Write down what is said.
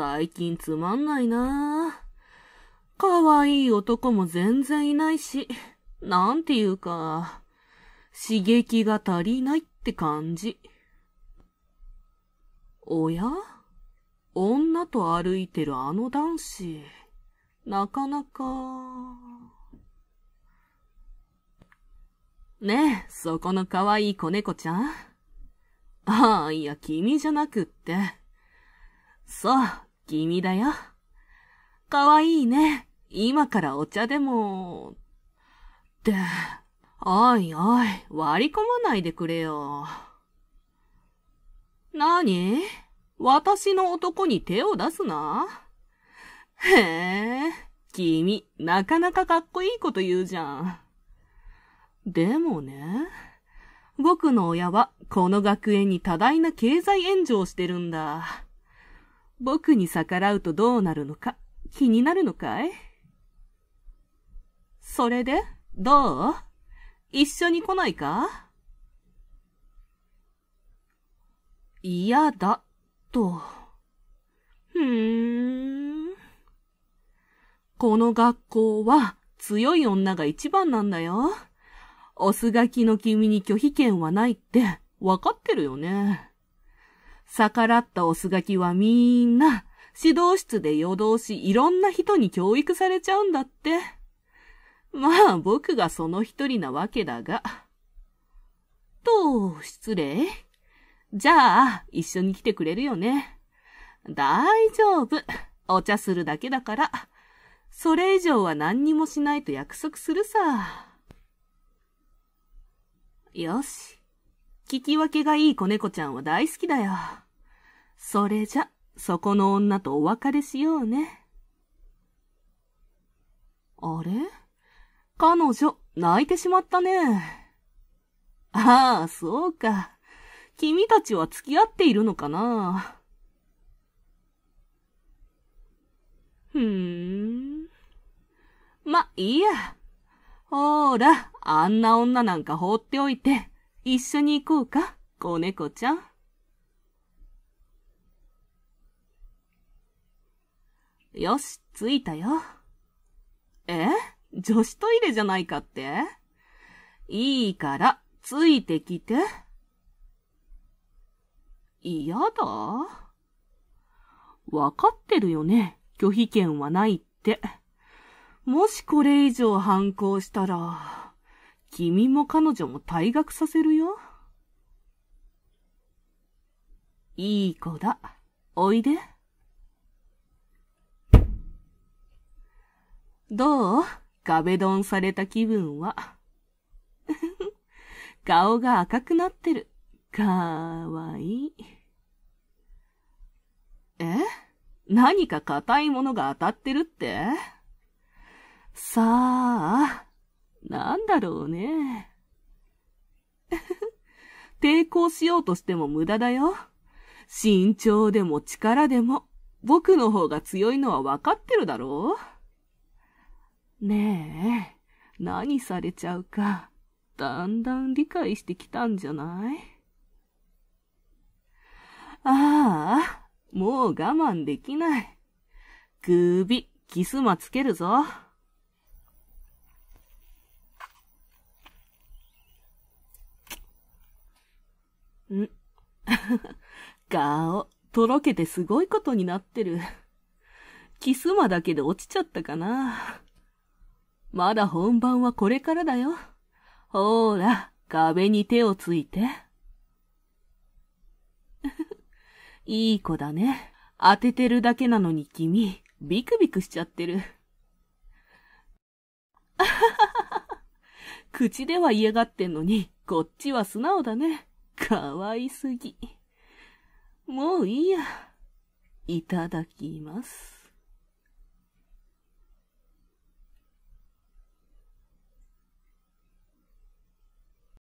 最近つまんないなかわいい男も全然いないし、なんていうか、刺激が足りないって感じ。おや女と歩いてるあの男子、なかなか。ねえ、そこのかわい子猫ちゃん。ああ、いや、君じゃなくって。さあ、君だよ。かわいいね。今からお茶でも。って、おいおい、割り込まないでくれよ。なに私の男に手を出すなへえ、君、なかなかかっこいいこと言うじゃん。でもね、僕の親はこの学園に多大な経済援助をしてるんだ。僕に逆らうとどうなるのか気になるのかいそれでどう一緒に来ないか嫌だ、と。ふーん。この学校は強い女が一番なんだよ。オスガキの君に拒否権はないってわかってるよね。逆らったオスガキはみんな、指導室で夜通しいろんな人に教育されちゃうんだって。まあ僕がその一人なわけだが。と、失礼。じゃあ、一緒に来てくれるよね。大丈夫。お茶するだけだから。それ以上は何にもしないと約束するさ。よし。聞き分けがいい子猫ちゃんは大好きだよ。それじゃ、そこの女とお別れしようね。あれ彼女、泣いてしまったね。ああ、そうか。君たちは付き合っているのかなふーん。ま、いいや。ほーら、あんな女なんか放っておいて、一緒に行こうか、子猫ちゃん。よし、着いたよ。え女子トイレじゃないかっていいから、ついてきて。嫌だわかってるよね。拒否権はないって。もしこれ以上反抗したら。君も彼女も退学させるよ。いい子だ。おいで。どう壁ドンされた気分は。顔が赤くなってる。かわいい。え何か硬いものが当たってるってさあ、だろうね。抵抗しようとしても無駄だよ。身長でも力でも、僕の方が強いのは分かってるだろうねえ、何されちゃうか、だんだん理解してきたんじゃないああ、もう我慢できない。首、キスマつけるぞ。ん顔、とろけてすごいことになってる。キスマだけで落ちちゃったかな。まだ本番はこれからだよ。ほーら、壁に手をついて。いい子だね。当ててるだけなのに君、ビクビクしちゃってる。口では嫌がってんのに、こっちは素直だね。かわいすぎ。もういいや。いただきます。